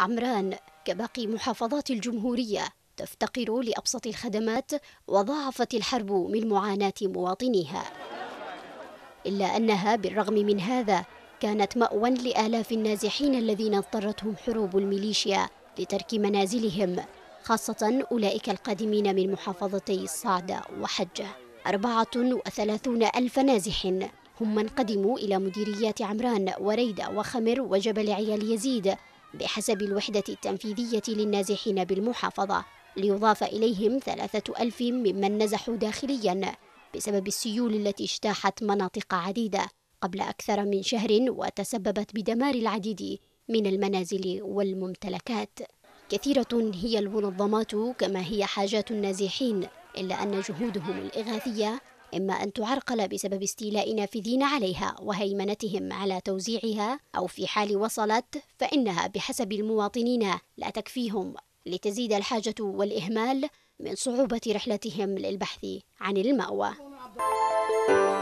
عمران كباقي محافظات الجمهورية تفتقر لأبسط الخدمات وضاعفت الحرب من معاناة مواطنيها إلا أنها بالرغم من هذا كانت مأوى لآلاف النازحين الذين اضطرتهم حروب الميليشيا لترك منازلهم خاصة أولئك القادمين من محافظتي الصعدة وحجة أربعة وثلاثون ألف نازح هم من قدموا إلى مديريات عمران وريدة وخمر وجبل عيال يزيد بحسب الوحدة التنفيذية للنازحين بالمحافظة ليضاف إليهم ثلاثة ألف ممن نزحوا داخليا بسبب السيول التي اجتاحت مناطق عديدة قبل أكثر من شهر وتسببت بدمار العديد من المنازل والممتلكات كثيرة هي المنظمات كما هي حاجات النازحين إلا أن جهودهم الإغاثية إما أن تعرقل بسبب استيلاء نافذين عليها وهيمنتهم على توزيعها أو في حال وصلت فإنها بحسب المواطنين لا تكفيهم لتزيد الحاجة والإهمال من صعوبة رحلتهم للبحث عن المأوى.